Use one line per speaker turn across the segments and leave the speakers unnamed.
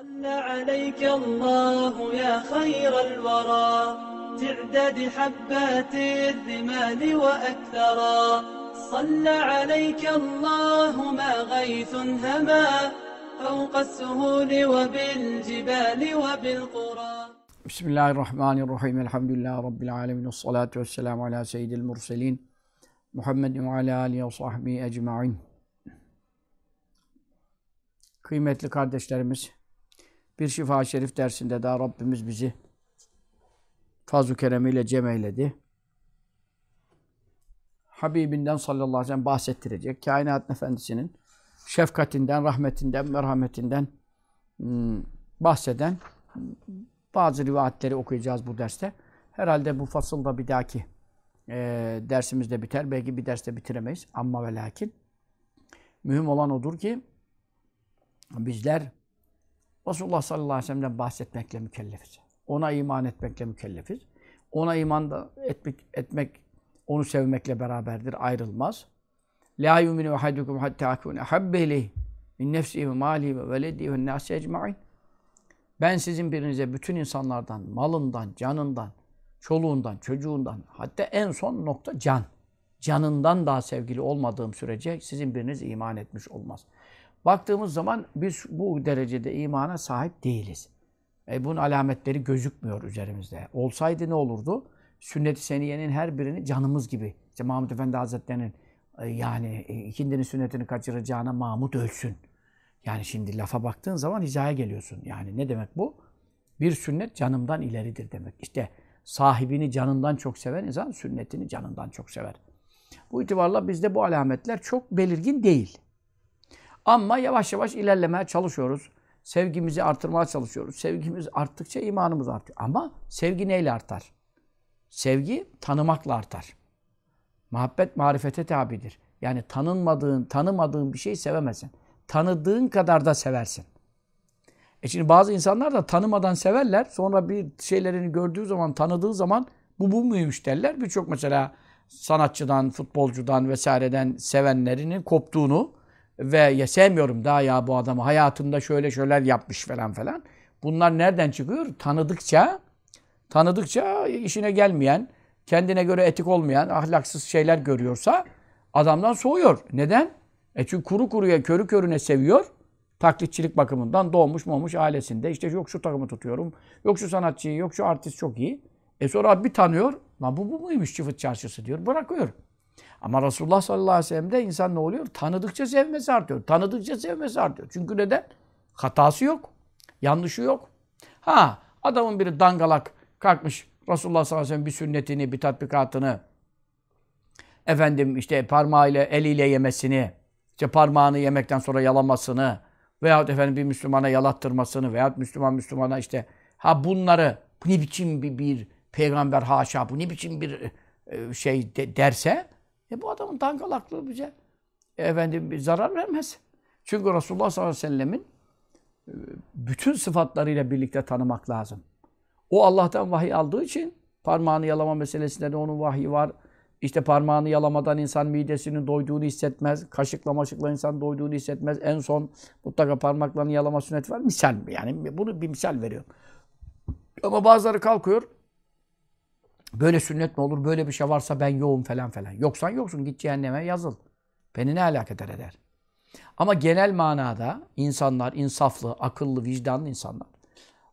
صلى عليك الله يا خير الورى تعداد حبات الرمال وأكثرا صلى عليك الله ما غيث هما فوق السهول وبالجبال وبالقرى بسم الله الرحمن الرحيم الحمد لله رب العالمين والصلاة والسلام على سيد المرسلين محمد وعلى آله وصحبه أجمعين Kıymetli kardeşlerimiz, bir şifa şerif dersinde daha Rabbimiz bizi fazl-ı keremiyle cem eyledi. Habibinden sallallahu aleyhi ve sellem bahsettirecek. Kainat efendisinin şefkatinden, rahmetinden, merhametinden hmm, bahseden bazı rivayetleri okuyacağız bu derste. Herhalde bu fasılda bir dahaki e, dersimiz de biter. Belki bir derste bitiremeyiz. Amma ve lakin mühim olan odur ki bizler Resulullah sallallahu aleyhi ve sellem'den bahsetmekle mükellefiz. Ona iman etmekle mükellefiz. Ona iman da etmek, etmek onu sevmekle beraberdir, ayrılmaz. La yuminu ahadukum hatta akun ahabbe min nefsihi ve malihi ve veledihi ve nasi ecmaîn. Ben sizin birinize bütün insanlardan, malından, canından, çoluğundan, çocuğundan, hatta en son nokta can. Canından daha sevgili olmadığım sürece sizin biriniz iman etmiş olmaz.'' Baktığımız zaman biz bu derecede imana sahip değiliz. E bunun alametleri gözükmüyor üzerimizde. Olsaydı ne olurdu? Sünnet-i Seniye'nin her birini canımız gibi. İşte Mahmud Efendi Hazretleri'nin e, yani ikindinin e, sünnetini kaçıracağına Mahmud ölsün. Yani şimdi lafa baktığın zaman hizaya geliyorsun. Yani ne demek bu? Bir sünnet canımdan ileridir demek. İşte sahibini canından çok seven insan sünnetini canından çok sever. Bu itibarla bizde bu alametler çok belirgin değil. Ama yavaş yavaş ilerlemeye çalışıyoruz. Sevgimizi artırmaya çalışıyoruz. Sevgimiz arttıkça imanımız artıyor. Ama sevgi neyle artar? Sevgi tanımakla artar. Muhabbet marifete tabidir. Yani tanınmadığın, tanımadığın bir şeyi sevemezsin. Tanıdığın kadar da seversin. E şimdi bazı insanlar da tanımadan severler. Sonra bir şeylerini gördüğü zaman, tanıdığı zaman bu bu muymuş derler. Birçok mesela sanatçıdan, futbolcudan vesaireden sevenlerinin koptuğunu ve ya sevmiyorum daha ya bu adamı hayatında şöyle şöyle yapmış falan falan. Bunlar nereden çıkıyor? Tanıdıkça tanıdıkça işine gelmeyen, kendine göre etik olmayan, ahlaksız şeyler görüyorsa adamdan soğuyor. Neden? E çünkü kuru kuruya, körü körüne seviyor. Taklitçilik bakımından doğmuş olmuş ailesinde. işte yok şu takımı tutuyorum, yok şu sanatçıyı, yok şu artist çok iyi. E sonra bir tanıyor, lan bu bu muymuş çıfıt çarşısı diyor, bırakıyor. Ama Resulullah sallallahu aleyhi ve sellem'de insan ne oluyor? Tanıdıkça sevmesi artıyor. Tanıdıkça sevmesi artıyor. Çünkü neden? Hatası yok. Yanlışı yok. Ha adamın biri dangalak kalkmış Resulullah sallallahu aleyhi ve sellem bir sünnetini, bir tatbikatını efendim işte parmağıyla, eliyle yemesini, işte parmağını yemekten sonra yalamasını veyahut efendim bir Müslümana yalattırmasını veyahut Müslüman Müslümana işte ha bunları bu ne biçim bir, bir peygamber haşa bu ne biçim bir e, şey de, derse e bu adamın dangalaklığı bize e, efendim bir zarar vermez. Çünkü Resulullah sallallahu aleyhi ve sellemin e, bütün sıfatlarıyla birlikte tanımak lazım. O Allah'tan vahiy aldığı için parmağını yalama meselesinde de onun vahyi var. İşte parmağını yalamadan insan midesinin doyduğunu hissetmez. Kaşıkla maşıkla insan doyduğunu hissetmez. En son mutlaka parmaklarını yalama sünnet var. Misal mi? Yani bunu bir misal veriyorum. Ama bazıları kalkıyor. Böyle sünnet mi olur? Böyle bir şey varsa ben yoğum falan falan. Yoksan yoksun. Git cehenneme yazıl. Beni ne alakadar eder? Ama genel manada insanlar, insaflı, akıllı, vicdanlı insanlar.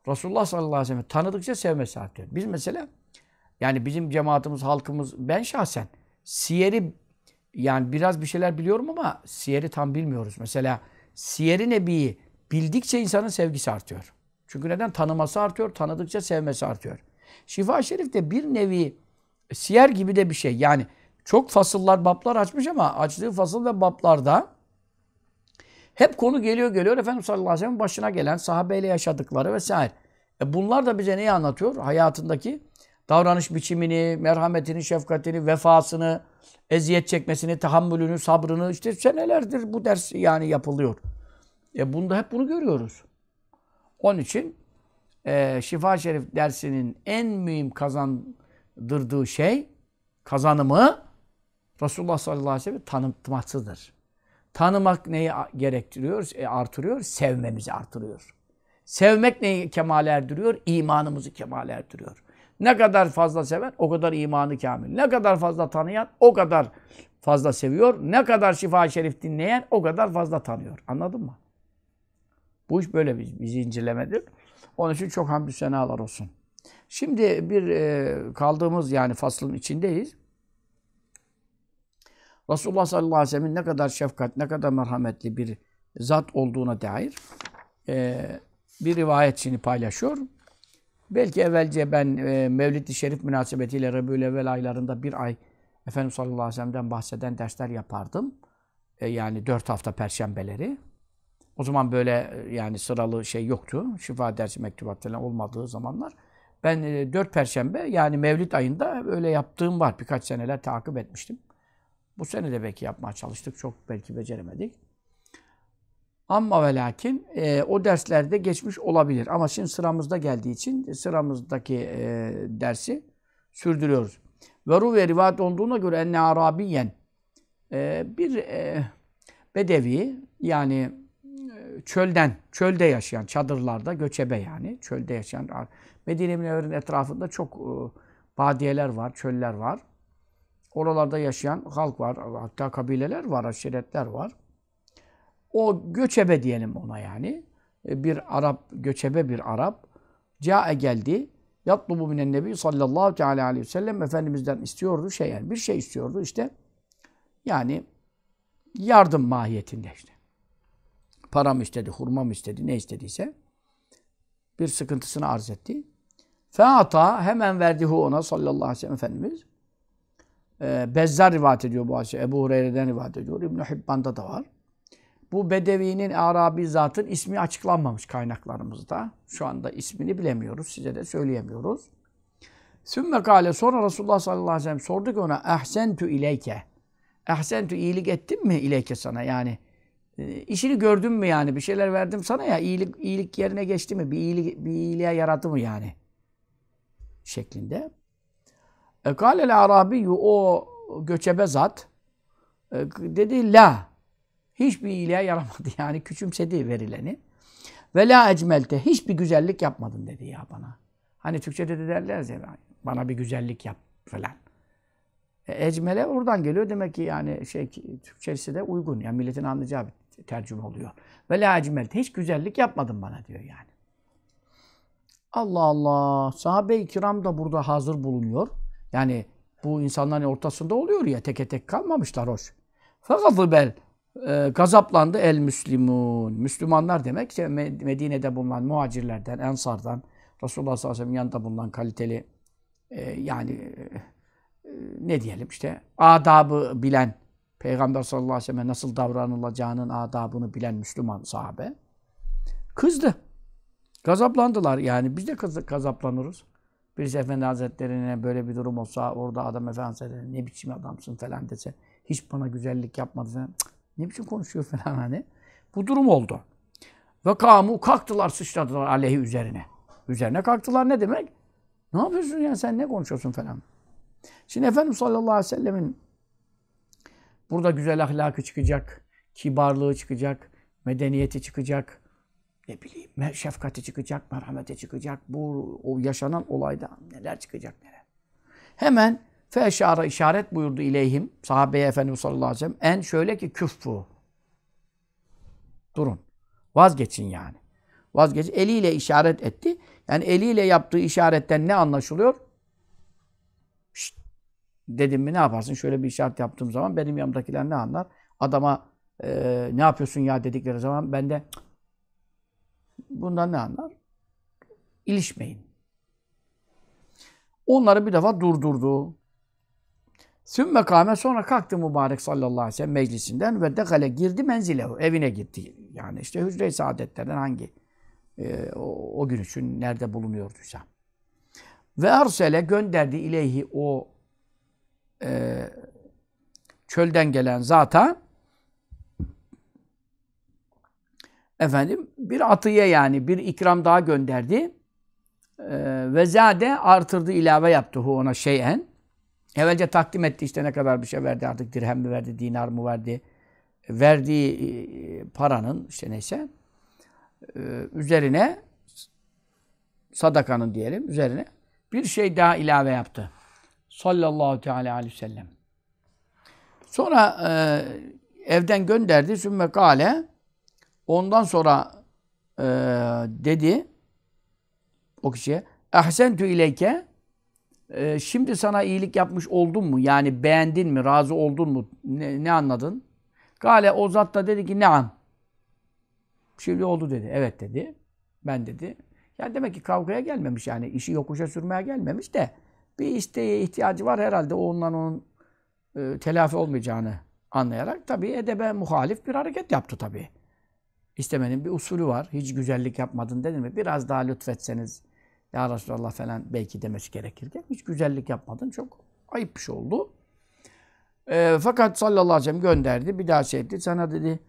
Resulullah sallallahu aleyhi ve sellem tanıdıkça sevmesi artıyor. Biz mesela yani bizim cemaatimiz, halkımız, ben şahsen siyeri yani biraz bir şeyler biliyorum ama siyeri tam bilmiyoruz. Mesela siyeri nebiyi bildikçe insanın sevgisi artıyor. Çünkü neden? Tanıması artıyor, tanıdıkça sevmesi artıyor. Şifa Şerif de bir nevi siyer gibi de bir şey. Yani çok fasıllar, bablar açmış ama açtığı fasıl ve bablarda hep konu geliyor geliyor Efendimiz sallallahu aleyhi ve sellem başına gelen sahabeyle yaşadıkları vesaire. E bunlar da bize neyi anlatıyor? Hayatındaki davranış biçimini, merhametini, şefkatini, vefasını, eziyet çekmesini, tahammülünü, sabrını işte senelerdir bu ders yani yapılıyor. E bunda hep bunu görüyoruz. Onun için e, Şifa Şerif dersinin en mühim kazandırdığı şey, kazanımı Resulullah sallallahu aleyhi ve sellem tanıtmasıdır. Tanımak neyi gerektiriyor, e, artırıyor? Sevmemizi artırıyor. Sevmek neyi kemale erdiriyor? İmanımızı kemale erdiriyor. Ne kadar fazla seven o kadar imanı kamil. Ne kadar fazla tanıyan o kadar fazla seviyor. Ne kadar şifa şerif dinleyen o kadar fazla tanıyor. Anladın mı? Bu iş böyle bir, bir zincirlemedir. Onun için çok hamdü senalar olsun. Şimdi bir e, kaldığımız yani faslın içindeyiz. Resulullah sallallahu aleyhi ve sellem'in ne kadar şefkat, ne kadar merhametli bir zat olduğuna dair e, bir rivayet şimdi paylaşıyor. Belki evvelce ben e, Mevlid-i Şerif münasebetiyle Rebü'l-Evvel aylarında bir ay Efendimiz sallallahu aleyhi ve sellem'den bahseden dersler yapardım. E, yani dört hafta perşembeleri. O zaman böyle e, yani sıralı şey yoktu. Şifa dersi mektubat falan olmadığı zamanlar. Ben e, 4 Perşembe yani Mevlid ayında öyle yaptığım var. Birkaç seneler takip etmiştim. Bu sene de belki yapmaya çalıştık. Çok belki beceremedik. Ama ve lakin e, o derslerde geçmiş olabilir. Ama şimdi sıramızda geldiği için sıramızdaki e, dersi sürdürüyoruz. Veru ve rivayet olduğuna göre enne arabiyen e, bir e, bedevi yani çölden, çölde yaşayan, çadırlarda, göçebe yani, çölde yaşayan. Medine Münevver'in etrafında çok e, badiyeler var, çöller var. Oralarda yaşayan halk var, hatta kabileler var, aşiretler var. O göçebe diyelim ona yani. E, bir Arap, göçebe bir Arap. Ca'e geldi. Yatlubu minen nebi sallallahu teala aleyhi ve sellem Efendimiz'den istiyordu şey yani bir şey istiyordu işte. Yani yardım mahiyetinde işte. Param istedi, hurma istedi, ne istediyse bir sıkıntısını arz etti. Feata hemen verdihu ona sallallahu aleyhi ve sellem Efendimiz. E, Bezzar rivayet ediyor bu hadisi. Ebu Hureyre'den rivayet ediyor. İbn-i Hibban'da da var. Bu Bedevi'nin, Arabi zatın ismi açıklanmamış kaynaklarımızda. Şu anda ismini bilemiyoruz. Size de söyleyemiyoruz. Sümme kale sonra Resulullah sallallahu aleyhi ve sellem sorduk ona ehsentü ileyke. Ehsentü iyilik ettim mi ileyke sana yani ee, işini gördün mü yani? Bir şeyler verdim sana ya iyilik iyilik yerine geçti mi? Bir iyilik bir iyiliğe yaradı mı yani? şeklinde. Ekalel Arabi o göçebe zat e, dedi la hiçbir iyiliğe yaramadı yani küçümsedi verileni. Ve la ecmelte hiçbir güzellik yapmadın dedi ya bana. Hani Türkçe'de de derler ya bana bir güzellik yap falan. E, ecmele oradan geliyor demek ki yani şey Türkçesi de uygun yani milletin anlayacağı bir tercüme oluyor. Ve la acmelte. Hiç güzellik yapmadın bana diyor yani. Allah Allah. Sahabe-i kiram da burada hazır bulunuyor. Yani bu insanların ortasında oluyor ya teke tek kalmamışlar hoş. Fekazıbel e, gazaplandı el müslimun. Müslümanlar demek işte Medine'de bulunan muhacirlerden, ensardan, Resulullah sallallahu aleyhi ve sellem yanında bulunan kaliteli e, yani e, ne diyelim işte adabı bilen Peygamber sallallahu aleyhi ve selleme nasıl davranılacağının adabını bilen Müslüman sahabe kızdı. Gazaplandılar yani. Biz de gazaplanırız. Birisi Efendi Hazretleri'ne böyle bir durum olsa orada adam Efendi Hazretleri ne biçim adamsın falan dese hiç bana güzellik yapmadı falan. ne biçim konuşuyor falan hani. Bu durum oldu. Ve kamu kalktılar sıçradılar aleyhi üzerine. Üzerine kalktılar ne demek? Ne yapıyorsun ya sen ne konuşuyorsun falan. Şimdi Efendimiz sallallahu aleyhi ve sellemin Burada güzel ahlakı çıkacak, kibarlığı çıkacak, medeniyeti çıkacak, ne bileyim şefkati çıkacak, merhamete çıkacak. Bu o yaşanan olayda neler çıkacak neler. Hemen feşara işaret buyurdu ileyhim sahabeye Efendimiz sallallahu aleyhi ve sellem. En şöyle ki küffu, Durun. Vazgeçin yani. Vazgeç. Eliyle işaret etti. Yani eliyle yaptığı işaretten ne anlaşılıyor? dedim mi ne yaparsın? Şöyle bir işaret yaptığım zaman benim yanımdakiler ne anlar? Adama e, ne yapıyorsun ya dedikleri zaman ben de bundan ne anlar? İlişmeyin. Onları bir defa durdurdu. Sümme kâme sonra kalktı mübarek sallallahu aleyhi ve sellem meclisinden ve dekale girdi menzilehu. Evine gitti. Yani işte hücre-i saadetlerden hangi e, o, o gün için nerede bulunuyordu Ve ersele gönderdi ileyhi o e, çölden gelen zata efendim bir atıya yani bir ikram daha gönderdi. Ee, ve zade artırdı ilave yaptı hu ona şeyen. Evvelce takdim etti işte ne kadar bir şey verdi artık dirhem mi verdi, dinar mı verdi. Verdiği e, paranın işte neyse e, üzerine sadakanın diyelim üzerine bir şey daha ilave yaptı sallallahu teala aleyhi ve sellem. Sonra e, evden gönderdi. Sümme kale. Ondan sonra e, dedi o kişiye ehsentü ileyke e, şimdi sana iyilik yapmış oldun mu? Yani beğendin mi? Razı oldun mu? Ne, ne anladın? Gale o zat da dedi ki ne an? Şimdi oldu dedi. Evet dedi. Ben dedi. Yani demek ki kavgaya gelmemiş yani. işi yokuşa sürmeye gelmemiş de bir isteğe ihtiyacı var herhalde o ondan onun e, telafi olmayacağını anlayarak tabii edebe muhalif bir hareket yaptı tabii. İstemenin bir usulü var. Hiç güzellik yapmadın dedin mi? Biraz daha lütfetseniz ya Resulallah falan belki demesi gerekirken hiç güzellik yapmadın. Çok ayıp bir şey oldu. E, fakat sallallahu aleyhi ve sellem gönderdi. Bir daha şey etti. Sana dedi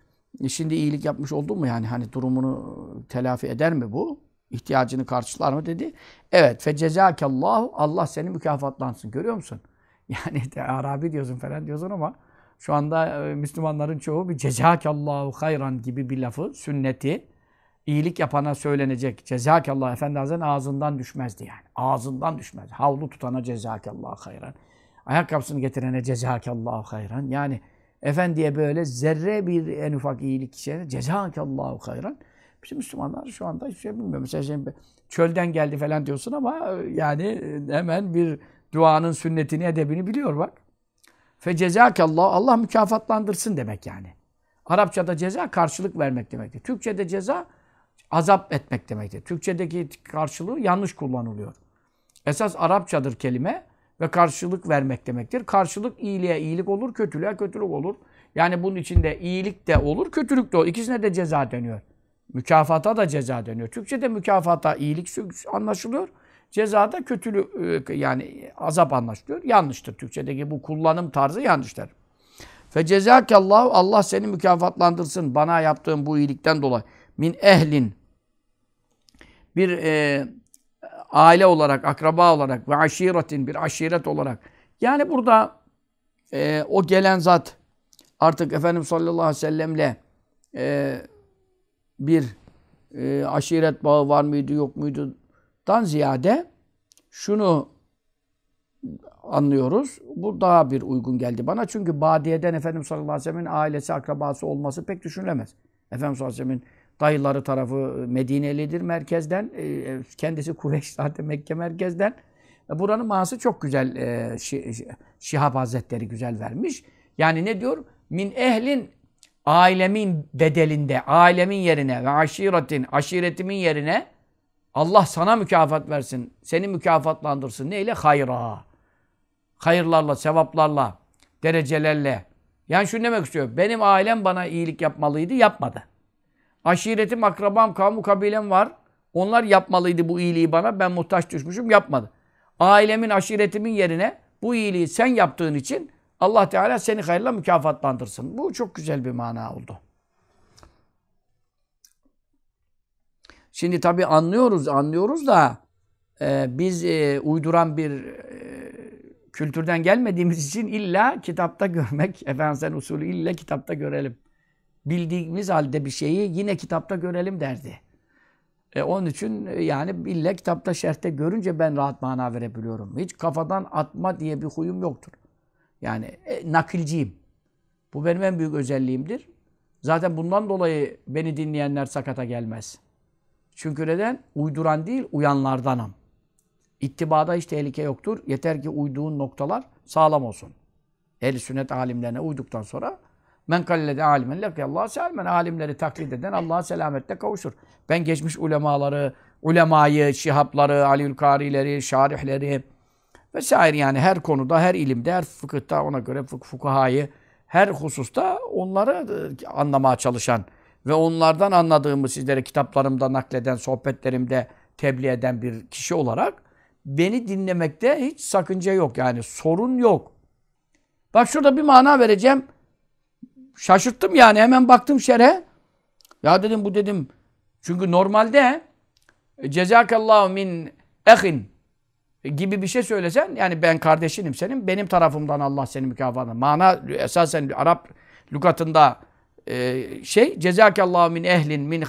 şimdi iyilik yapmış oldun mu yani hani durumunu telafi eder mi bu? ihtiyacını karşılar mı dedi. Evet. Fecezakallahu Allah seni mükafatlansın. Görüyor musun? Yani de Arabi diyorsun falan diyorsun ama şu anda e, Müslümanların çoğu bir cezakallahu hayran gibi bir lafı, sünneti iyilik yapana söylenecek. Cezakallahu Efendi Hazretleri'nin ağzından düşmezdi yani. Ağzından düşmez. Havlu tutana cezakallahu hayran. Ayakkabısını getirene cezakallahu hayran. Yani Efendiye böyle zerre bir en ufak iyilik işine cezakallahu hayran. Bizim Müslümanlar şu anda hiçbir şey bilmiyor. Mesela şimdi çölden geldi falan diyorsun ama e, yani e, hemen bir duanın sünnetini, edebini biliyor bak. Fe cezakallah, Allah mükafatlandırsın demek yani. Arapçada ceza karşılık vermek demektir. Türkçede ceza azap etmek demektir. Türkçedeki karşılığı yanlış kullanılıyor. Esas Arapçadır kelime ve karşılık vermek demektir. Karşılık iyiliğe iyilik olur, kötülüğe kötülük olur. Yani bunun içinde iyilik de olur, kötülük de olur. İkisine de ceza deniyor. Mükafata da ceza dönüyor. Türkçe'de mükafata iyilik anlaşılıyor. Cezada kötülü e, yani azap anlaşılıyor. Yanlıştır. Türkçedeki bu kullanım tarzı yanlıştır. Fe cezakallahu Allah seni mükafatlandırsın bana yaptığın bu iyilikten dolayı. Min ehlin bir e, aile olarak, akraba olarak ve aşiretin bir aşiret olarak. Yani burada e, o gelen zat artık Efendimiz sallallahu aleyhi ve sellemle e, bir e, aşiret bağı var mıydı yok muydu dan ziyade şunu anlıyoruz. Bu daha bir uygun geldi bana. Çünkü badiyeden Efendim sallallahu aleyhi ve sellem'in ailesi, akrabası olması pek düşünülemez. Efendim sallallahu aleyhi ve sellem'in dayıları tarafı Medinelidir merkezden. E, e, kendisi Kureyş zaten Mekke merkezden. E, buranın manası çok güzel e, Şi, Şihab Hazretleri güzel vermiş. Yani ne diyor? Min ehlin ailemin bedelinde, ailemin yerine ve aşiretin, aşiretimin yerine Allah sana mükafat versin. Seni mükafatlandırsın. Neyle? Hayra. Hayırlarla, sevaplarla, derecelerle. Yani şunu demek istiyor. Benim ailem bana iyilik yapmalıydı, yapmadı. Aşiretim, akrabam, kavmu, kabilem var. Onlar yapmalıydı bu iyiliği bana. Ben muhtaç düşmüşüm, yapmadı. Ailemin, aşiretimin yerine bu iyiliği sen yaptığın için Allah Teala seni hayırla mükafatlandırsın. Bu çok güzel bir mana oldu. Şimdi tabi anlıyoruz, anlıyoruz da e, biz e, uyduran bir e, kültürden gelmediğimiz için illa kitapta görmek, efendim usulü illa kitapta görelim. Bildiğimiz halde bir şeyi yine kitapta görelim derdi. E, onun için e, yani illa kitapta şerhte görünce ben rahat mana verebiliyorum. Hiç kafadan atma diye bir huyum yoktur. Yani e, nakilciyim. Bu benim en büyük özelliğimdir. Zaten bundan dolayı beni dinleyenler sakata gelmez. Çünkü neden? Uyduran değil, uyanlardanım. İttibada hiç tehlike yoktur. Yeter ki uyduğun noktalar sağlam olsun. Ehl-i sünnet alimlerine uyduktan sonra men kallede alimen Allah selmen alimleri taklit eden Allah'a selamette kavuşur. Ben geçmiş ulemaları, ulemayı, şihapları, Aliül Karileri, şarihleri, vesaire yani her konuda, her ilimde, her fıkıhta ona göre fık her hususta onları e, anlamaya çalışan ve onlardan anladığımı sizlere kitaplarımda nakleden, sohbetlerimde tebliğ eden bir kişi olarak beni dinlemekte hiç sakınca yok. Yani sorun yok. Bak şurada bir mana vereceğim. Şaşırttım yani hemen baktım şere Ya dedim bu dedim. Çünkü normalde e, cezakallahu min ehin gibi bir şey söylesen yani ben kardeşinim senin benim tarafımdan Allah seni mükafatına. Mana esasen Arap lügatında e, şey cezakallahu min ehlin min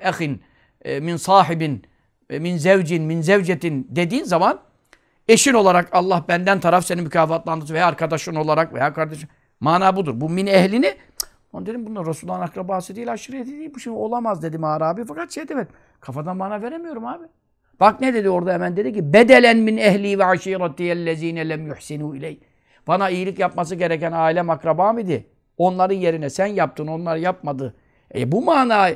ehin e, min sahibin e, min zevcin min zevcetin dediğin zaman eşin olarak Allah benden taraf seni mükafatlandırsın veya arkadaşın olarak veya kardeşin mana budur. Bu min ehlini on dedim bunlar Resulullah'ın akrabası değil aşireti değil bu şey olamaz dedim Arabi fakat şey demedim kafadan mana veremiyorum abi. Bak ne dedi orada hemen dedi ki bedelen min ehli ve aşiretiyellezine lem yuhsinu iley. Bana iyilik yapması gereken aile akrabam mıydı? Onların yerine sen yaptın, onlar yapmadı. E bu mana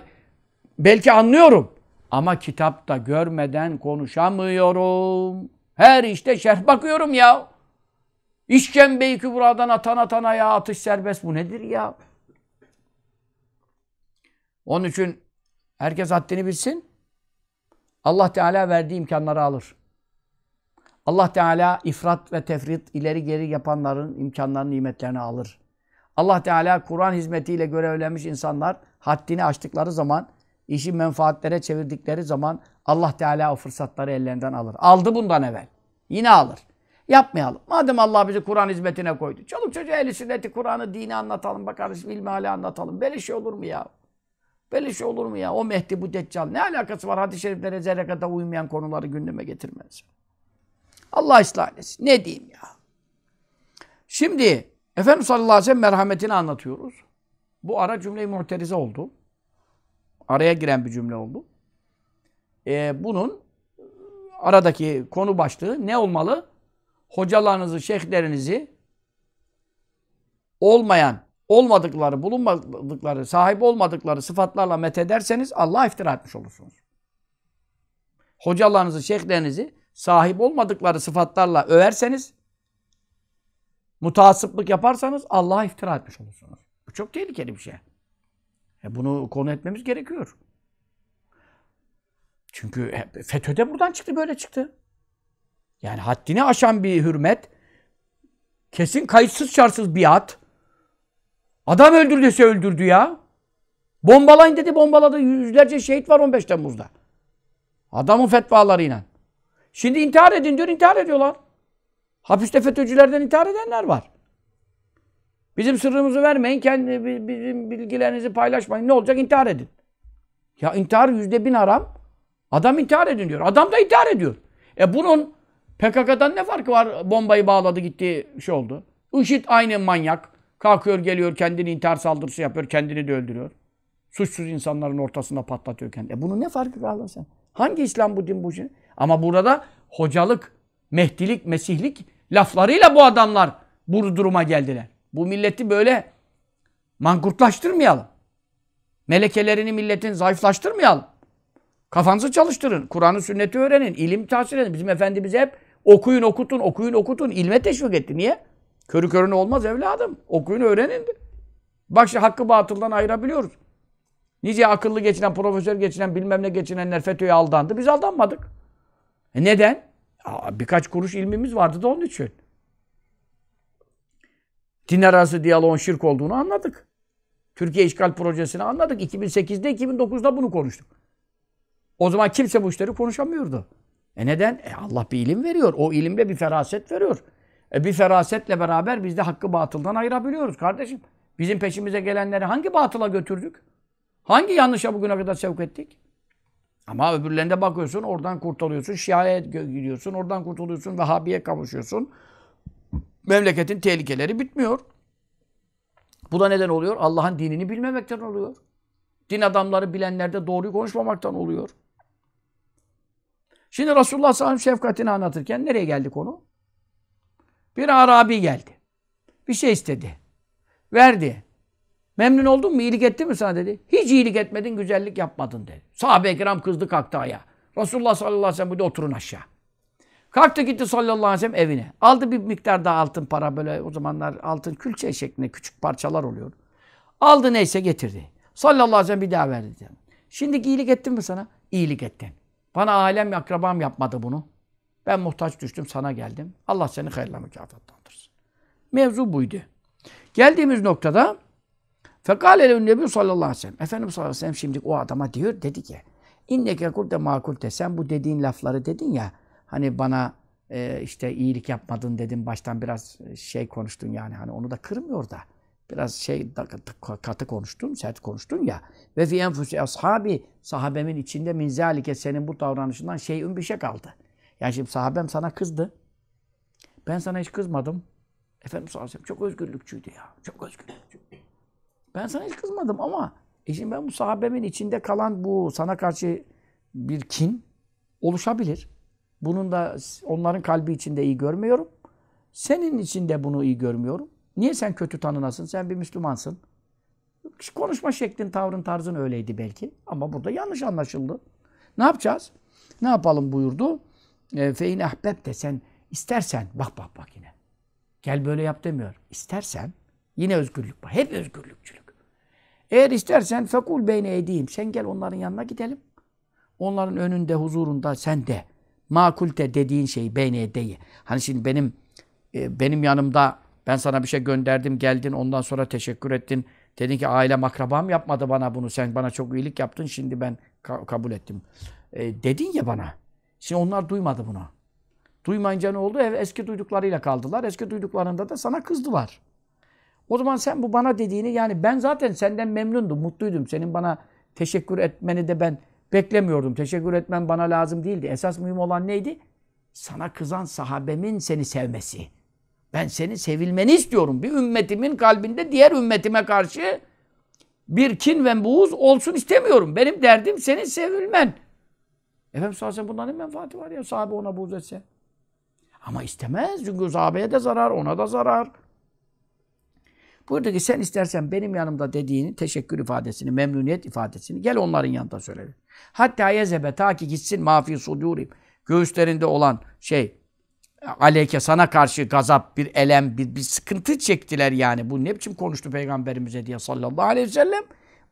belki anlıyorum. Ama kitapta görmeden konuşamıyorum. Her işte şerh bakıyorum ya. İşkembe-i kübradan atan atana ya atış serbest. Bu nedir ya? Onun için herkes haddini bilsin. Allah Teala verdiği imkanları alır. Allah Teala ifrat ve tefrit ileri geri yapanların imkanlarını, nimetlerini alır. Allah Teala Kur'an hizmetiyle görevlenmiş insanlar haddini aştıkları zaman, işi menfaatlere çevirdikleri zaman Allah Teala o fırsatları ellerinden alır. Aldı bundan evvel. Yine alır. Yapmayalım. Madem Allah bizi Kur'an hizmetine koydu. Çoluk çocuğa ehli sünneti, Kur'an'ı, dini anlatalım. Bakarız ilmi hali anlatalım. Böyle şey olur mu ya? Böyle şey olur mu ya? O Mehdi bu Deccal. Ne alakası var hadis-i şeriflere zerrekata uymayan konuları gündeme getirmez. Allah ıslah etsin. Ne diyeyim ya? Şimdi Efendimiz sallallahu aleyhi ve sellem merhametini anlatıyoruz. Bu ara cümleyi muhterize oldu. Araya giren bir cümle oldu. Ee, bunun aradaki konu başlığı ne olmalı? Hocalarınızı, şeyhlerinizi olmayan olmadıkları, bulunmadıkları, sahip olmadıkları sıfatlarla methederseniz Allah iftira etmiş olursunuz. Hocalarınızı, şeyhlerinizi sahip olmadıkları sıfatlarla överseniz, mutasıplık yaparsanız Allah'a iftira etmiş olursunuz. Bu çok tehlikeli bir şey. E bunu konu etmemiz gerekiyor. Çünkü FETÖ'de buradan çıktı, böyle çıktı. Yani haddini aşan bir hürmet, kesin kayıtsız şartsız biat, Adam öldürdüyse öldürdü ya. Bombalayın dedi bombaladı. Yüzlerce şehit var 15 Temmuz'da. Adamın fetvalarıyla. Şimdi intihar edin diyor intihar ediyorlar. Hapiste FETÖ'cülerden intihar edenler var. Bizim sırrımızı vermeyin, kendi bizim bilgilerinizi paylaşmayın. Ne olacak? intihar edin. Ya intihar yüzde bin haram. Adam intihar edin diyor. Adam da intihar ediyor. E bunun PKK'dan ne farkı var? Bombayı bağladı gitti şey oldu. IŞİD aynı manyak. Kalkıyor geliyor kendini intihar saldırısı yapıyor. Kendini de öldürüyor. Suçsuz insanların ortasında patlatıyor kendini. E bunun ne farkı kaldı sen? Hangi İslam bu din bu şey? Ama burada hocalık, mehdilik, mesihlik laflarıyla bu adamlar bu duruma geldiler. Bu milleti böyle mankurtlaştırmayalım. Melekelerini milletin zayıflaştırmayalım. Kafanızı çalıştırın. Kur'an'ı sünneti öğrenin. ilim tahsil edin. Bizim Efendimiz hep okuyun okutun, okuyun okutun. ilme teşvik etti. Niye? Körü körüne olmaz evladım. Okuyun öğrenin. Bak şimdi hakkı batıldan ayırabiliyoruz. Nice akıllı geçinen, profesör geçinen, bilmem ne geçinenler FETÖ'ye aldandı. Biz aldanmadık. E neden? Aa, birkaç kuruş ilmimiz vardı da onun için. Din arası diyaloğun şirk olduğunu anladık. Türkiye işgal projesini anladık. 2008'de, 2009'da bunu konuştuk. O zaman kimse bu işleri konuşamıyordu. E neden? E Allah bir ilim veriyor. O ilimde bir feraset veriyor. E bir ferasetle beraber biz de hakkı batıldan ayırabiliyoruz kardeşim. Bizim peşimize gelenleri hangi batıla götürdük? Hangi yanlışa bugüne kadar sevk ettik? Ama öbürlerinde bakıyorsun, oradan kurtuluyorsun, Şia'ya gidiyorsun, oradan kurtuluyorsun, Vehhabi'ye kavuşuyorsun. Memleketin tehlikeleri bitmiyor. Bu da neden oluyor? Allah'ın dinini bilmemekten oluyor. Din adamları bilenlerde doğruyu konuşmamaktan oluyor. Şimdi Resulullah sallallahu aleyhi ve sellem şefkatini anlatırken nereye geldi konu? Bir Arabi geldi. Bir şey istedi. Verdi. Memnun oldun mu? İyilik etti mi sana dedi. Hiç iyilik etmedin, güzellik yapmadın dedi. Sahabe-i kiram kızdı kalktı ayağa. Resulullah sallallahu aleyhi ve sellem burada oturun aşağı. Kalktı gitti sallallahu aleyhi ve sellem evine. Aldı bir miktar daha altın para böyle o zamanlar altın külçe şeklinde küçük parçalar oluyor. Aldı neyse getirdi. Sallallahu aleyhi ve sellem bir daha verdi. Şimdi iyilik ettim mi sana? İyilik ettim. Bana alem akrabam yapmadı bunu. Ben muhtaç düştüm, sana geldim. Allah seni hayırla mükafatlandırsın. Mevzu buydu. Geldiğimiz noktada Fekal ele Nebi sallallahu aleyhi ve sellem. Efendimiz sallallahu aleyhi ve sellem şimdi o adama diyor, dedi ki inneke kulte makulte. Sen bu dediğin lafları dedin ya, hani bana e, işte iyilik yapmadın dedim, baştan biraz şey konuştun yani hani onu da kırmıyor da. Biraz şey katı konuştun, sert konuştun ya. Ve fi enfusi ashabi, sahabemin içinde min zalike senin bu davranışından şeyün bir şey kaldı. Yani şimdi sahabem sana kızdı. Ben sana hiç kızmadım. Efendim sallallahu aleyhi çok özgürlükçüydü ya. Çok özgürlükçü. Ben sana hiç kızmadım ama e şimdi ben bu sahabemin içinde kalan bu sana karşı bir kin oluşabilir. Bunun da onların kalbi içinde iyi görmüyorum. Senin içinde bunu iyi görmüyorum. Niye sen kötü tanınasın? Sen bir Müslümansın. Konuşma şeklin, tavrın, tarzın öyleydi belki. Ama burada yanlış anlaşıldı. Ne yapacağız? Ne yapalım buyurdu. E, fein ahbep de sen istersen bak bak bak yine. Gel böyle yap demiyor. İstersen yine özgürlük var. Hep özgürlükçülük. Eğer istersen fekul beyne edeyim. Sen gel onların yanına gidelim. Onların önünde, huzurunda sen de. Makulte dediğin şey beyne edeyi. Hani şimdi benim e, benim yanımda ben sana bir şey gönderdim, geldin, ondan sonra teşekkür ettin. Dedin ki aile akrabam yapmadı bana bunu. Sen bana çok iyilik yaptın. Şimdi ben kabul ettim. E, dedin ya bana. Şimdi onlar duymadı bunu. Duymayınca ne oldu? eski duyduklarıyla kaldılar. Eski duyduklarında da sana kızdılar. O zaman sen bu bana dediğini yani ben zaten senden memnundum, mutluydum. Senin bana teşekkür etmeni de ben beklemiyordum. Teşekkür etmen bana lazım değildi. Esas mühim olan neydi? Sana kızan sahabemin seni sevmesi. Ben seni sevilmeni istiyorum. Bir ümmetimin kalbinde diğer ümmetime karşı bir kin ve buğuz olsun istemiyorum. Benim derdim senin sevilmen. Efendimiz sallallahu aleyhi bundan ne menfaati var ya sahabe ona buğz etse. Ama istemez çünkü sahabeye de zarar, ona da zarar. Buyurdu ki sen istersen benim yanımda dediğini, teşekkür ifadesini, memnuniyet ifadesini gel onların yanında söyle. Hatta yezebe ta ki gitsin mafi sudurim. Göğüslerinde olan şey, aleyke sana karşı gazap, bir elem, bir, bir sıkıntı çektiler yani. Bu ne biçim konuştu peygamberimize diye sallallahu aleyhi ve sellem.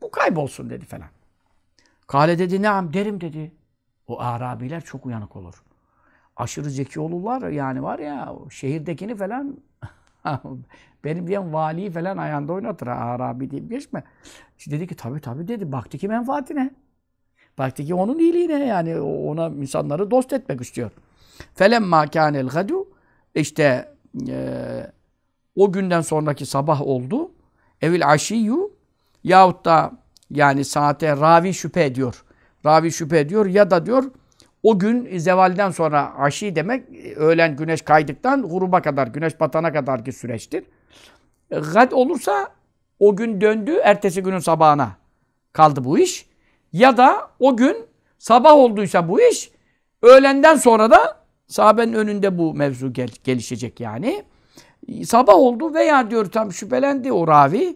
Bu kaybolsun dedi falan. Kale dedi neam derim dedi. O Arabiler çok uyanık olur. Aşırı zeki olurlar yani var ya şehirdekini falan benim diyen valiyi falan ayağında oynatır ha, Arabi deyip geçme. İşte dedi ki tabii tabii dedi. Baktı ki menfaatine. Baktı ki onun iyiliğine yani ona insanları dost etmek istiyor. Felemma kânel gadu işte e, o günden sonraki sabah oldu. Evil aşiyyu yahut da yani saate ravi şüphe ediyor. Ravi şüphe ediyor ya da diyor o gün zevalden sonra aşi demek öğlen güneş kaydıktan gruba kadar, güneş batana kadarki süreçtir. Gad olursa o gün döndü, ertesi günün sabahına kaldı bu iş. Ya da o gün sabah olduysa bu iş, öğlenden sonra da sahabenin önünde bu mevzu gel gelişecek yani. Sabah oldu veya diyor tam şüphelendi o ravi.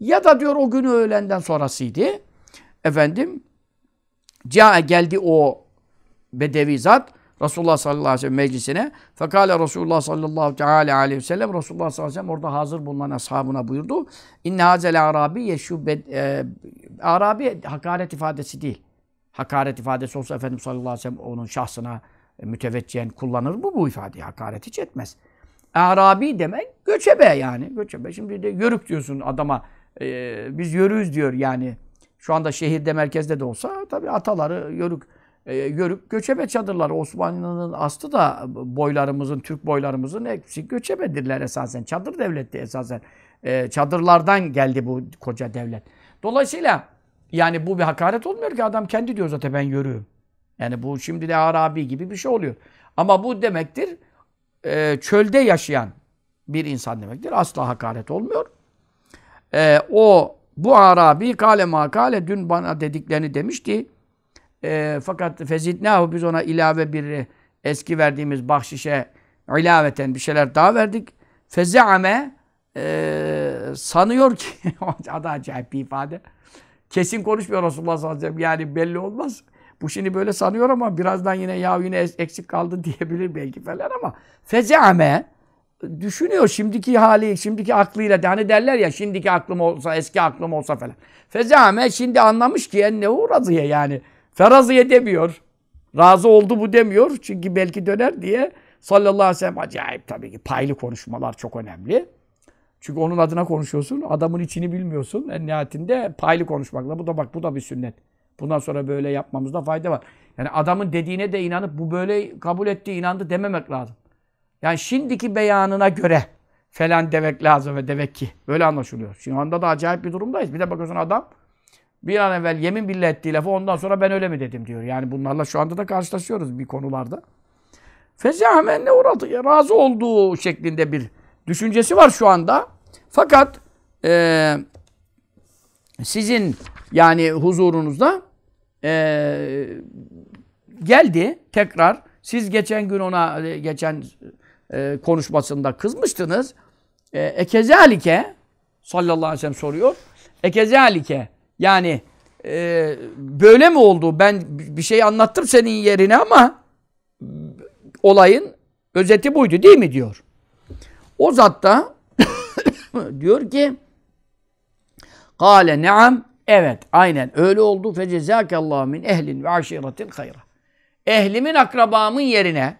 Ya da diyor o günü öğlenden sonrasıydı. Efendim Ca'e geldi o bedevi zat Resulullah sallallahu aleyhi ve sellem meclisine. Fekale Resulullah sallallahu aleyhi ve sellem Resulullah sallallahu aleyhi ve sellem orada hazır bulunan ashabına buyurdu. İnne hazel arabiye şu bed, e, arabi hakaret ifadesi değil. Hakaret ifadesi olsa Efendimiz sallallahu aleyhi ve sellem onun şahsına e, müteveccihen kullanır mı bu ifadeyi? Hakaret hiç etmez. Arabi demek göçebe yani. Göçebe. Şimdi de yörük diyorsun adama. E, biz yörüyüz diyor yani. Şu anda şehirde merkezde de olsa tabii ataları yörük e, görüp göçebe çadırları Osmanlı'nın aslı da boylarımızın, Türk boylarımızın hepsi göçebedirler esasen. Çadır devletti esasen. E, çadırlardan geldi bu koca devlet. Dolayısıyla yani bu bir hakaret olmuyor ki adam kendi diyor zaten ben yörüğüm. Yani bu şimdi de Arabi gibi bir şey oluyor. Ama bu demektir e, çölde yaşayan bir insan demektir. Asla hakaret olmuyor. E, o bu Arabi kale makale dün bana dediklerini demişti. E, fakat fezidnahu biz ona ilave bir eski verdiğimiz bahşişe ilaveten bir şeyler daha verdik. Fezeame e, sanıyor ki adı acayip bir ifade. Kesin konuşmuyor Resulullah sallallahu aleyhi ve sellem. Yani belli olmaz. Bu şimdi böyle sanıyor ama birazdan yine ya yine eksik kaldı diyebilir belki falan ama fezeame düşünüyor şimdiki hali, şimdiki aklıyla. Hani derler ya şimdiki aklım olsa, eski aklım olsa falan. Fezame şimdi anlamış ki ne uğraziye yani. Feraziye demiyor. Razı oldu bu demiyor. Çünkü belki döner diye sallallahu aleyhi ve sellem acayip tabii ki paylı konuşmalar çok önemli. Çünkü onun adına konuşuyorsun. Adamın içini bilmiyorsun. En nihayetinde paylı konuşmakla. Bu da bak bu da bir sünnet. Bundan sonra böyle yapmamızda fayda var. Yani adamın dediğine de inanıp bu böyle kabul etti, inandı dememek lazım. Yani şimdiki beyanına göre falan demek lazım ve demek ki. Böyle anlaşılıyor. Şimdi anda da acayip bir durumdayız. Bir de bakıyorsun adam bir an evvel yemin bile ettiği lafı ondan sonra ben öyle mi dedim diyor. Yani bunlarla şu anda da karşılaşıyoruz bir konularda. ne uğradı. Razı olduğu şeklinde bir düşüncesi var şu anda. Fakat e, sizin yani huzurunuzda e, geldi tekrar. Siz geçen gün ona e, geçen e, konuşmasında kızmıştınız. E, ekezalike sallallahu aleyhi ve sellem soruyor. Ekezalike yani e, böyle mi oldu? Ben bir şey anlattım senin yerine ama olayın özeti buydu değil mi diyor. O zat da diyor ki Kale neam evet aynen öyle oldu fe cezakallahu min ehlin ve aşiretin hayra. Ehlimin akrabamın yerine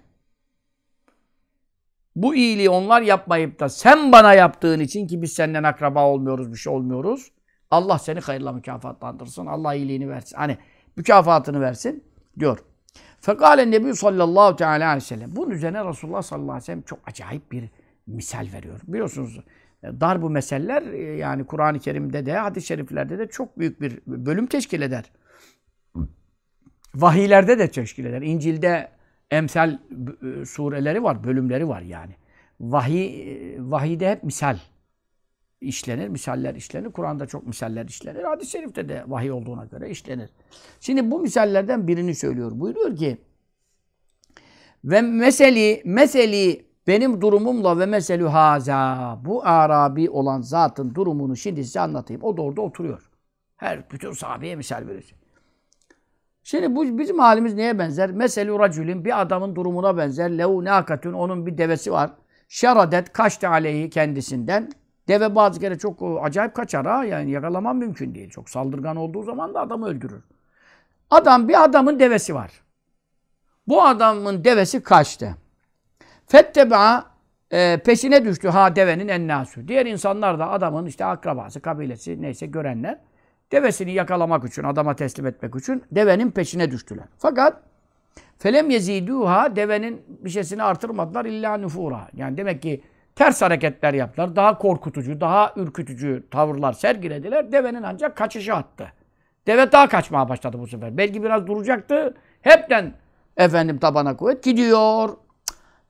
bu iyiliği onlar yapmayıp da sen bana yaptığın için ki biz senden akraba olmuyoruz, bir şey olmuyoruz. Allah seni hayırla mükafatlandırsın. Allah iyiliğini versin. Hani mükafatını versin diyor. Fekale Nebi sallallahu teala aleyhi ve sellem. Bunun üzerine Resulullah sallallahu aleyhi ve sellem çok acayip bir misal veriyor. Biliyorsunuz e, dar bu meseleler e, yani Kur'an-ı Kerim'de de hadis-i şeriflerde de çok büyük bir bölüm teşkil eder. Vahiylerde de teşkil eder. İncil'de Emsel e, sureleri var, bölümleri var yani. Vahiy, e, vahide hep misal işlenir, misaller işlenir. Kur'an'da çok misaller işlenir. Hadis-i şerifte de vahiy olduğuna göre işlenir. Şimdi bu misallerden birini söylüyor. Buyuruyor ki ve meseli, meseli benim durumumla ve meselü haza bu Arabi olan zatın durumunu şimdi size anlatayım. O da orada oturuyor. Her bütün sahabeye misal verir. Şimdi bu bizim halimiz neye benzer? Mesela racülün bir adamın durumuna benzer. Lehu nakatun onun bir devesi var. Şeradet kaçtı aleyhi kendisinden. Deve bazı kere çok e, acayip kaçar ha. Yani yakalamam mümkün değil. Çok saldırgan olduğu zaman da adamı öldürür. Adam bir adamın devesi var. Bu adamın devesi kaçtı. Fetteba e, peşine düştü ha devenin ennasü. Diğer insanlar da adamın işte akrabası, kabilesi neyse görenler. Devesini yakalamak için, adama teslim etmek için devenin peşine düştüler. Fakat felem yeziduha devenin bir şeysini artırmadılar illa nüfura. Yani demek ki ters hareketler yaptılar. Daha korkutucu, daha ürkütücü tavırlar sergilediler. Devenin ancak kaçışı attı. Deve daha kaçmaya başladı bu sefer. Belki biraz duracaktı. Hepten efendim tabana kuvvet gidiyor.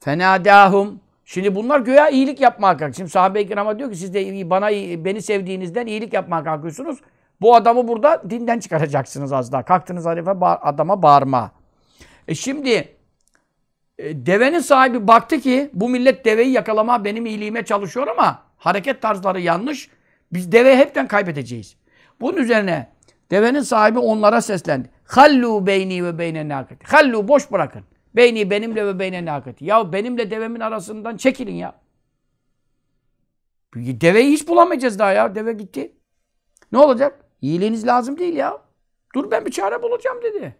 Fenadahum. Şimdi bunlar göğe iyilik yapmaya kalkıyor. Şimdi sahabe-i kirama diyor ki siz de bana beni sevdiğinizden iyilik yapmaya kalkıyorsunuz. Bu adamı burada dinden çıkaracaksınız az daha. Kalktınız harife bağır, adama bağırma. E şimdi e, devenin sahibi baktı ki bu millet deveyi yakalama benim iyiliğime çalışıyor ama hareket tarzları yanlış. Biz deveyi hepten kaybedeceğiz. Bunun üzerine devenin sahibi onlara seslendi. Hallu beyni ve beyne nakati. Hallu boş bırakın. Beyni benimle ve beyne nakati. Ya benimle devemin arasından çekilin ya. Deveyi hiç bulamayacağız daha ya. Deve gitti. Ne olacak? İyiliğiniz lazım değil ya. Dur ben bir çare bulacağım dedi.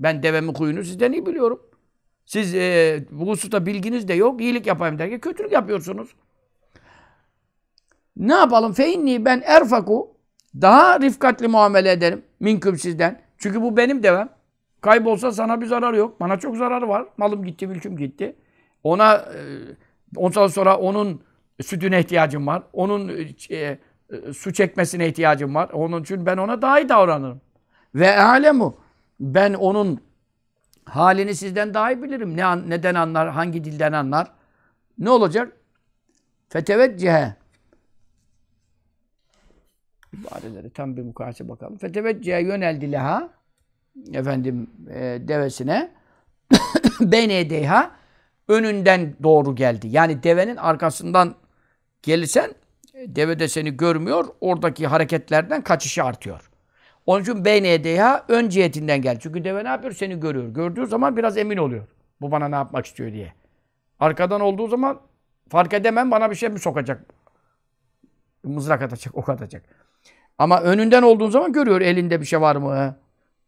Ben devemi kuyunu sizden iyi biliyorum. Siz e, bu hususta bilginiz de yok. İyilik yapayım derken kötülük yapıyorsunuz. Ne yapalım? Feinni ben erfaku daha rifkatli muamele ederim minküm sizden. Çünkü bu benim devem. Kaybolsa sana bir zarar yok. Bana çok zararı var. Malım gitti, mülküm gitti. Ona e, ondan sonra onun sütüne ihtiyacım var. Onun e, e, su çekmesine ihtiyacım var. Onun için ben ona daha iyi davranırım. Ve alemu ben onun halini sizden daha iyi bilirim. Ne an, neden anlar, hangi dilden anlar? Ne olacak? Feteveccehe ibareleri tam bir mukayese bakalım. Feteveccihe yöneldi leha efendim e, devesine beyne deyha önünden doğru geldi. Yani devenin arkasından gelirsen deve de seni görmüyor. Oradaki hareketlerden kaçışı artıyor. Onun için beyne edeya ön cihetinden gel. Çünkü deve ne yapıyor? Seni görüyor. Gördüğü zaman biraz emin oluyor. Bu bana ne yapmak istiyor diye. Arkadan olduğu zaman fark edemem bana bir şey mi sokacak? Mızrak atacak, ok atacak. Ama önünden olduğun zaman görüyor elinde bir şey var mı?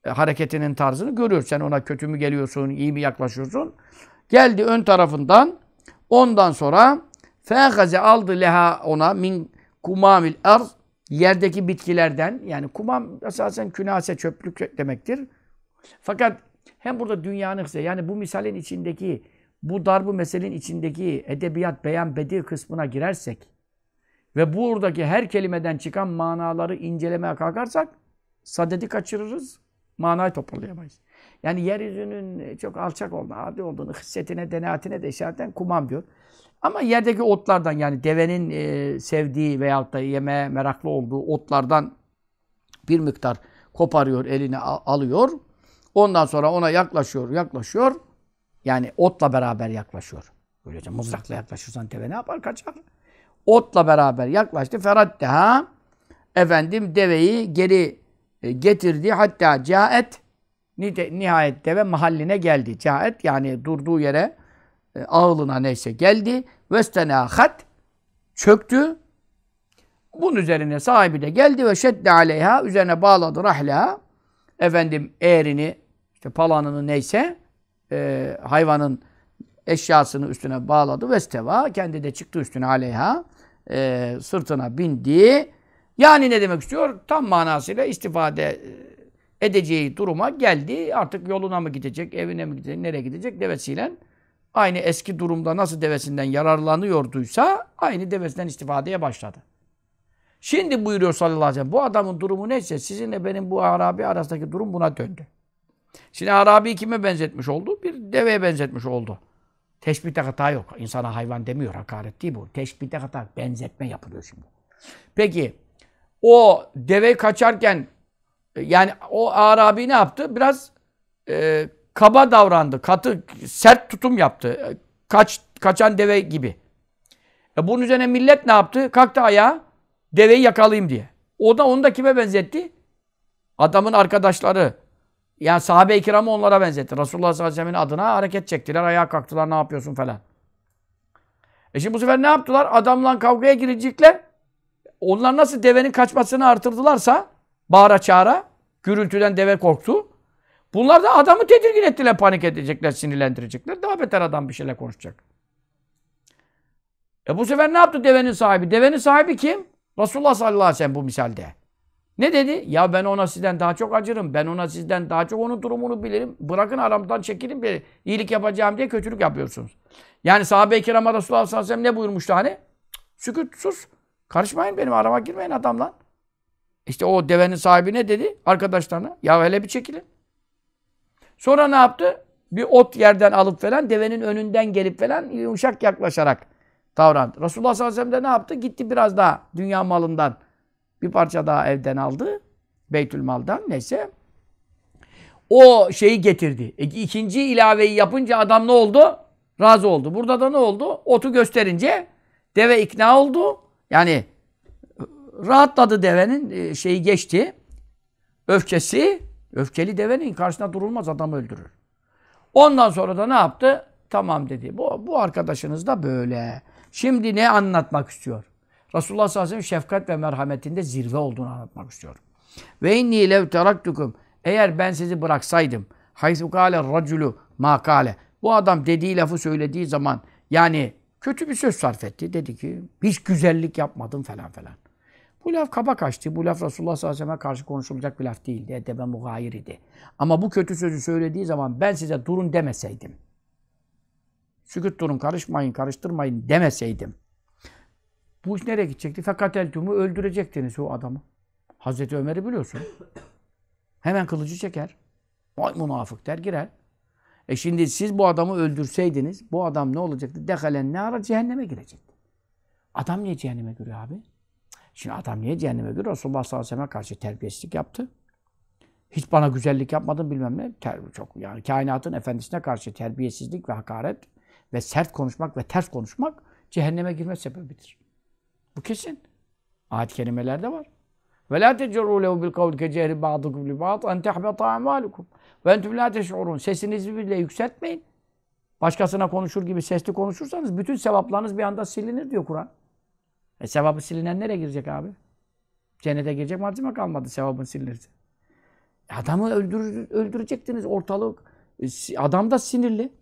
E, hareketinin tarzını görüyor. Sen ona kötü mü geliyorsun, iyi mi yaklaşıyorsun? Geldi ön tarafından. Ondan sonra Fehaze aldı leha ona min kumamil arz yerdeki bitkilerden yani kumam esasen künase çöplük demektir. Fakat hem burada dünyanın ise yani bu misalin içindeki bu darbu meselin içindeki edebiyat beyan bedi kısmına girersek ve buradaki her kelimeden çıkan manaları incelemeye kalkarsak sadedi kaçırırız, manayı toparlayamayız. Yani yeryüzünün çok alçak olduğunu, adi olduğunu, hissetine, denaatine de işareten kumam diyor. Ama yerdeki otlardan yani devenin e, sevdiği veyahut da yeme meraklı olduğu otlardan bir miktar koparıyor, eline alıyor. Ondan sonra ona yaklaşıyor, yaklaşıyor. Yani otla beraber yaklaşıyor. Öylece mızrakla yaklaşırsan deve ne yapar? Kaçar. Otla beraber yaklaştı. Feraddeha efendim deveyi geri e, getirdi. Hatta caet nihayet deve mahalline geldi. Caet yani durduğu yere e, ağılına neyse geldi. Vestenahat çöktü. Bunun üzerine sahibi de geldi ve şedde aleyha üzerine bağladı rahla efendim eğerini işte palanını neyse e, hayvanın eşyasını üstüne bağladı ve steva kendi de çıktı üstüne aleyha e, sırtına bindi. Yani ne demek istiyor? Tam manasıyla istifade e, edeceği duruma geldi. Artık yoluna mı gidecek, evine mi gidecek, nereye gidecek devesiyle aynı eski durumda nasıl devesinden yararlanıyorduysa aynı devesinden istifadeye başladı. Şimdi buyuruyor sallallahu aleyhi ve sellem bu adamın durumu neyse sizinle benim bu Arabi arasındaki durum buna döndü. Şimdi Arabi kime benzetmiş oldu? Bir deveye benzetmiş oldu. Teşbihte hata yok. İnsana hayvan demiyor. Hakaret değil bu. Teşbihte hata. Benzetme yapılıyor şimdi. Peki o deve kaçarken e, yani o Arabi ne yaptı? Biraz e, kaba davrandı, katı, sert tutum yaptı. Kaç, kaçan deve gibi. E bunun üzerine millet ne yaptı? Kalktı ayağa deveyi yakalayayım diye. O da onu da kime benzetti? Adamın arkadaşları. Yani sahabe-i kiramı onlara benzetti. Resulullah sallallahu aleyhi ve sellem'in adına hareket çektiler. Ayağa kalktılar ne yapıyorsun falan. E şimdi bu sefer ne yaptılar? Adamla kavgaya girecekler. Onlar nasıl devenin kaçmasını artırdılarsa bağıra çağıra gürültüden deve korktu. Bunlar da adamı tedirgin ettiler, panik edecekler, sinirlendirecekler. Daha beter adam bir şeyler konuşacak. E bu sefer ne yaptı devenin sahibi? Devenin sahibi kim? Resulullah sallallahu aleyhi ve sellem bu misalde. Ne dedi? Ya ben ona sizden daha çok acırım. Ben ona sizden daha çok onun durumunu bilirim. Bırakın aramdan çekilin bir iyilik yapacağım diye kötülük yapıyorsunuz. Yani sahabe-i kirama Resulullah sallallahu aleyhi ve sellem ne buyurmuştu hani? Sükut sus. Karışmayın benim arama girmeyin adamla. İşte o devenin sahibi ne dedi arkadaşlarına? Ya hele bir çekilin. Sonra ne yaptı? Bir ot yerden alıp falan devenin önünden gelip falan yumuşak yaklaşarak davrandı. Resulullah sallallahu aleyhi ve sellem de ne yaptı? Gitti biraz daha dünya malından bir parça daha evden aldı. Beytül maldan neyse. O şeyi getirdi. E, ikinci ilaveyi yapınca adam ne oldu? Razı oldu. Burada da ne oldu? Otu gösterince deve ikna oldu. Yani e, rahatladı devenin e, şeyi geçti. Öfkesi Öfkeli devenin karşısına durulmaz adam öldürür. Ondan sonra da ne yaptı? Tamam dedi. Bu, bu arkadaşınız da böyle. Şimdi ne anlatmak istiyor? Resulullah sallallahu aleyhi ve sellem şefkat ve merhametinde zirve olduğunu anlatmak istiyor. Ve inni lev teraktukum. Eğer ben sizi bıraksaydım. Haysu kâle raculu makale. Bu adam dediği lafı söylediği zaman yani kötü bir söz sarf etti. Dedi ki hiç güzellik yapmadım falan falan. Bu laf kaba kaçtı. Bu laf Resulullah sallallahu aleyhi ve sellem'e karşı konuşulacak bir laf değildi. Edebe muhayir idi. Ama bu kötü sözü söylediği zaman ben size durun demeseydim. Sükut durun, karışmayın, karıştırmayın demeseydim. Bu iş nereye gidecekti? Fakat eltumu öldürecektiniz o adamı. Hazreti Ömer'i biliyorsun. Hemen kılıcı çeker. Vay münafık der girer. E şimdi siz bu adamı öldürseydiniz bu adam ne olacaktı? Dehalen ne ara cehenneme girecekti. Adam niye cehenneme giriyor abi? Şimdi adam niye cehenneme gidiyor? Resulullah sallallahu aleyhi ve sellem'e karşı terbiyesizlik yaptı. Hiç bana güzellik yapmadın bilmem ne. Ter, çok yani kainatın efendisine karşı terbiyesizlik ve hakaret ve sert konuşmak ve ters konuşmak cehenneme girme sebebidir. Bu kesin. Ayet-i kerimelerde var. Ve la tecrû lehu bil kavl ke cehri ba'dukum li ba'd en tehbeta amalukum ve entum la teş'urun. Sesinizi bile yükseltmeyin. Başkasına konuşur gibi sesli konuşursanız bütün sevaplarınız bir anda silinir diyor Kur'an. E sevabı silinen nereye girecek abi? Cennete girecek malzeme kalmadı sevabın silinirse. E, adamı öldür, öldürecektiniz ortalık. E, adam da sinirli.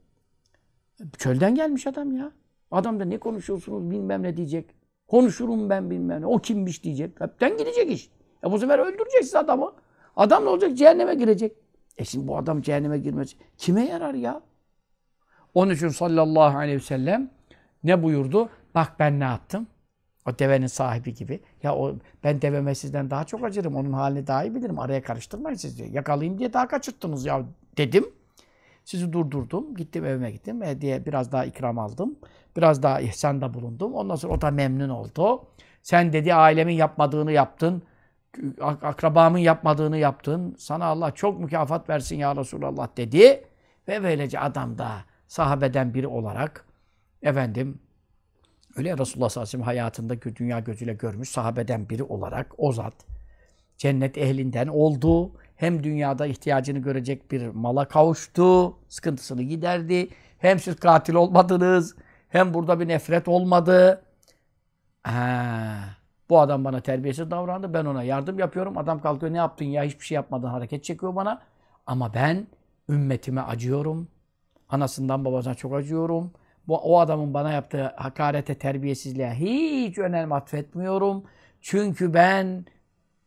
E, çölden gelmiş adam ya. Adam da ne konuşuyorsunuz bilmem ne diyecek. Konuşurum ben bilmem ne. O kimmiş diyecek. Hepten gidecek iş. E bu sefer öldüreceksiniz adamı. Adam ne olacak? Cehenneme girecek. E şimdi bu adam cehenneme girmez. Kime yarar ya? Onun için sallallahu aleyhi ve sellem ne buyurdu? Bak ben ne yaptım? O devenin sahibi gibi. Ya o ben deveme sizden daha çok acırım. Onun halini daha iyi bilirim. Araya karıştırmayın siz diyor. Yakalayayım diye daha kaçırttınız ya dedim. Sizi durdurdum. Gittim evime gittim. E diye biraz daha ikram aldım. Biraz daha ihsanda bulundum. Ondan sonra o da memnun oldu. Sen dedi ailemin yapmadığını yaptın. Akrabamın yapmadığını yaptın. Sana Allah çok mükafat versin ya Resulallah dedi. Ve böylece adam da sahabeden biri olarak efendim Öyle ya Resulullah sallallahu aleyhi ve sellem hayatında dünya gözüyle görmüş sahabeden biri olarak o zat cennet ehlinden oldu. Hem dünyada ihtiyacını görecek bir mala kavuştu, sıkıntısını giderdi. Hem siz katil olmadınız, hem burada bir nefret olmadı. Ha, bu adam bana terbiyesiz davrandı, ben ona yardım yapıyorum. Adam kalkıyor, ne yaptın ya, hiçbir şey yapmadın, hareket çekiyor bana. Ama ben ümmetime acıyorum. Anasından babasına çok acıyorum bu, o adamın bana yaptığı hakarete, terbiyesizliğe hiç önem atfetmiyorum. Çünkü ben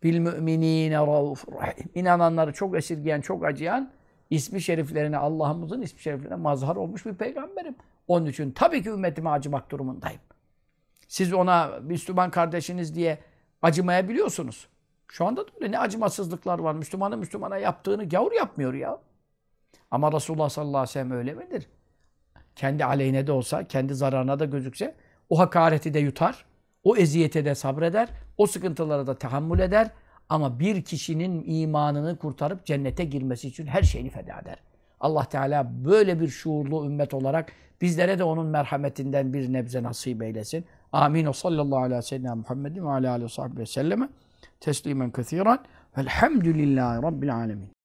bil müminine raufur rahim. İnananları çok esirgeyen, çok acıyan ismi şeriflerine, Allah'ımızın ismi şeriflerine mazhar olmuş bir peygamberim. Onun için tabii ki ümmetime acımak durumundayım. Siz ona Müslüman kardeşiniz diye acımayabiliyorsunuz. Şu anda da öyle ne acımasızlıklar var. Müslümanı Müslümana yaptığını gavur yapmıyor ya. Ama Resulullah sallallahu aleyhi ve sellem öyle midir? kendi aleyhine de olsa, kendi zararına da gözükse o hakareti de yutar, o eziyete de sabreder, o sıkıntılara da tahammül eder. Ama bir kişinin imanını kurtarıp cennete girmesi için her şeyini feda eder. Allah Teala böyle bir şuurlu ümmet olarak bizlere de onun merhametinden bir nebze nasip eylesin. Amin. O sallallahu aleyhi ve sellem Muhammedin ve aleyhi ve selleme teslimen kethiren. Velhamdülillahi Rabbil alemin.